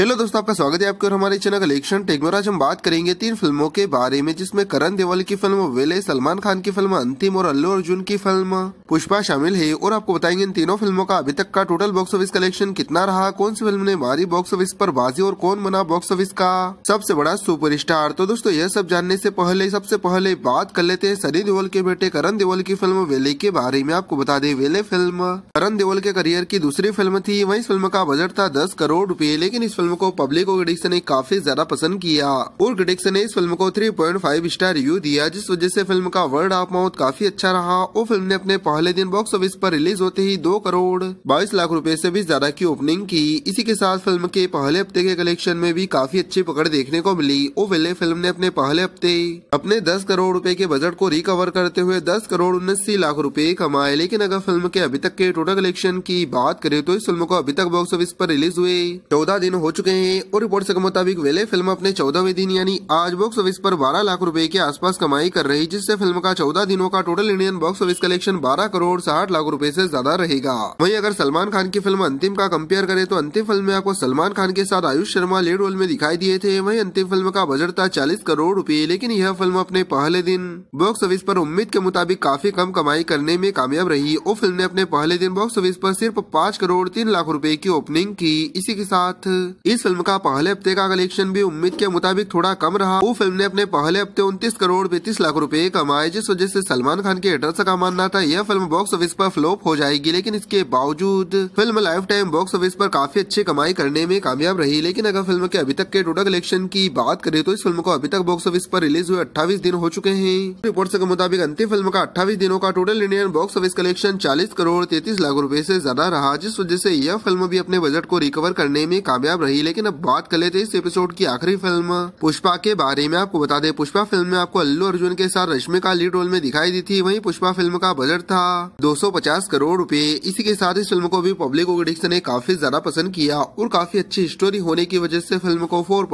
hello दोस्तों आपका स्वागत है आपके और हमारे चैनल कलेक्शन टेक्नोराज हम बात करेंगे तीन फिल्मों के बारे में जिसमें करण देवल की फिल्म वेले सलमान खान की फिल्म अंतिम और अल्लू अर्जुन की फिल्म पुष्पा शामिल है और आपको बताएंगे इन तीनों फिल्मों का अभी तक का टोटल बॉक्स ऑफिस कलेक्शन कितना रहा कौन सी फिल्म ने मारी बॉक्स ऑफिस पर बाजी और कौन बना बॉक्स ऑफिस का सबसे बड़ा सुपर स्टार तो दोस्तों यह सब जानने ऐसी पहले सबसे पहले बात कर लेते हैं सनी देवल के बेटे करण देवल की फिल्म वेले के बारे में आपको बता दे वेले फिल्म करण देवल के करियर की दूसरी फिल्म थी वही फिल्म का बजट था दस करोड़ रूपए लेकिन इस फिल्म फिल्म को पब्लिक और क्रिटिक्स ने काफी ज्यादा पसंद किया और क्रिटिक्स ने इस फिल्म को 3.5 स्टार रिव्यू दिया जिस वजह से फिल्म का वर्ड ऑफ माउथ काफी अच्छा रहा और फिल्म ने अपने पहले दिन बॉक्स ऑफिस पर रिलीज होते ही दो करोड़ बाईस लाख रूपए से भी ज्यादा की ओपनिंग की इसी के साथ फिल्म के पहले हफ्ते के कलेक्शन में भी काफी अच्छी पकड़ देखने को मिली और विले फिल्म ने अपने पहले हफ्ते अपने दस करोड़ रूपए के बजट को रिकवर करते हुए दस करोड़ उन्नीस लाख रूपए कमाए लेकिन अगर फिल्म के अभी तक के टोटल कलेक्शन की बात करें तो इस फिल्म को अभी तक बॉक्स ऑफिस पर रिलीज हुए चौदह दिन हो चुके हैं और रिपोर्ट के मुताबिक वेले फिल्म अपने चौदहवें दिन यानी आज बॉक्स ऑफिस पर 12 लाख रुपए के आसपास कमाई कर रही जिससे फिल्म का 14 दिनों का total Indian box office collection 12 crore साठ लाख रुपए से ज्यादा रहेगा वहीं अगर सलमान खान की फिल्म अंतिम का कंपेयर करें तो अंतिम फिल्म में आपको सलमान खान के साथ आयुष शर्मा लीड रोल में दिखाई दिए थे वही अंतिम फिल्म का बजट था चालीस करोड़ रूपए लेकिन यह फिल्म अपने पहले दिन बॉक्स ऑफिस आरोप उम्मीद के मुताबिक काफी कम कमाई करने में कामयाब रही और फिल्म ने अपने पहले दिन बॉक्स ऑफिस आरोप सिर्फ पाँच करोड़ तीन लाख रूपए की ओपनिंग की इसी के साथ इस फिल्म का पहले हफ्ते का कलेक्शन भी उम्मीद के मुताबिक थोड़ा कम रहा वो फिल्म ने अपने पहले हफ्ते उनतीस करोड़ पैंतीस लाख रूपए कमाए जिस वजह से सलमान खान के एड्रेस का मानना था यह फिल्म बॉक्स ऑफिस पर फ्लॉप हो जाएगी लेकिन इसके बावजूद film lifetime box office पर काफी अच्छी कमाई करने में कामयाब रही लेकिन अगर फिल्म के अभी तक के टोटल कलेक्शन की बात करे तो इस फिल्म को अभी तक बॉक्स ऑफिस पर रिलीज हुए अट्ठाईस दिन हो चुके हैं रिपोर्ट के मुताबिक अंतिम फिल्म का अट्ठाईस दिनों का total Indian box office collection चालीस करोड़ तैतीस लाख रूपए ऐसी ज्यादा रहा जिस वजह ऐसी यह फिल्म भी अपने बजट को रिकवर करने में कामयाब रही रही लेकिन अब बात कर लेते इस एपिसोड की आखिरी फिल्म पुष्पा के बारे में आपको बता दें पुष्पा फिल्म में आपको अल्लू अर्जुन के साथ रश्मिका लीड रोल में दिखाई दी थी वहीं पुष्पा फिल्म का बजट था 250 करोड़ रुपए इसी के साथ इस फिल्म को भी पब्लिक ऑडियंस ने काफी ज्यादा पसंद किया और काफी अच्छी स्टोरी होने की वजह ऐसी फिल्म को फोर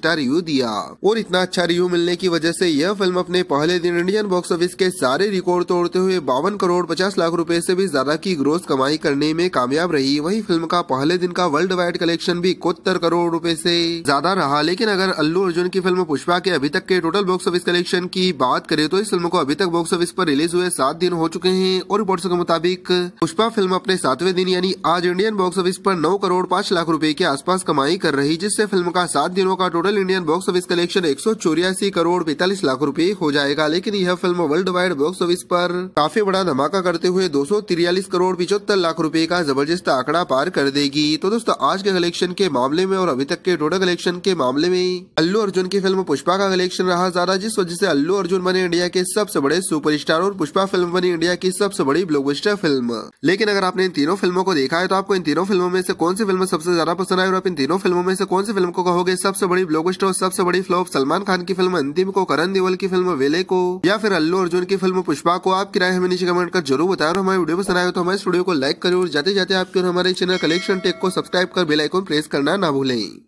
स्टार रिव्यू दिया और इतना अच्छा रिव्यू मिलने की वजह ऐसी यह फिल्म अपने पहले दिन इंडियन बॉक्स ऑफिस के सारे रिकॉर्ड तोड़ते हुए बावन करोड़ पचास लाख रूपए ऐसी भी ज्यादा की ग्रोथ कमाई करने में कामयाब रही वही फिल्म का पहले दिन का वर्ल्ड वाइड कलेक्शन भी चौहत्तर करोड़ रूपए से ज्यादा रहा लेकिन अगर अल्लू अर्जुन की फिल्म पुष्पा के अभी तक के टोटल बॉक्स ऑफिस कलेक्शन की बात करें तो इस फिल्म को अभी तक बॉक्स ऑफिस पर रिलीज हुए सात दिन हो चुके हैं और रिपोर्ट्स के मुताबिक पुष्पा फिल्म अपने सातवें दिन यानी आज इंडियन बॉक्स ऑफिस पर नौ करोड़ पांच लाख रूपए के आसपास कमाई कर रही जिससे फिल्म का सात दिनों का total Indian box office collection एक करोड़ पैतालीस लाख रूपए हो जाएगा लेकिन यह film worldwide box office पर काफी बड़ा धमाका करते हुए दो करोड़ पिछहत्तर लाख रूपए का जबरदस्त आंकड़ा पार कर देगी तो दोस्तों आज के कलेक्शन के मामले में और अभी तक के टोटल कलेक्शन के मामले में अल्लू अर्जुन की फिल्म पुष्पा का कलेक्शन रहा ज्यादा जिस वजह से अल्लू अर्जुन बने इंडिया के सबसे बड़े सुपरस्टार और पुष्पा फिल्म बनी इंडिया की सबसे बड़ी ब्लॉकबस्टर फिल्म लेकिन अगर आपने इन तीनों फिल्मों को देखा है तो आपको इन तीनों फिल्मों में से कौन सी फिल्म सबसे ज्यादा पसंद आई और आप इन तीनों फिल्मों में से कौन सी फिल्म को कहोगे सबसे बड़ी ब्लॉकबस्टर और सबसे बड़ी फ्लॉप सलमान खान की फिल्म अंतिम को करण देवल की फिल्म वेले को या फिर अल्लू अर्जुन की फिल्म पुष्पा को आपकी राय हमें नीचे कमेंट कर जरूर बताया और हमारे वीडियो पसंद आए तो हमारे वीडियो को लाइक करें और जाते जाते आपके और हमारे चैनल कलेक्शन टेक को सब्सक्राइब कर बेलाइकोन प्रेस करना करना ना भूलें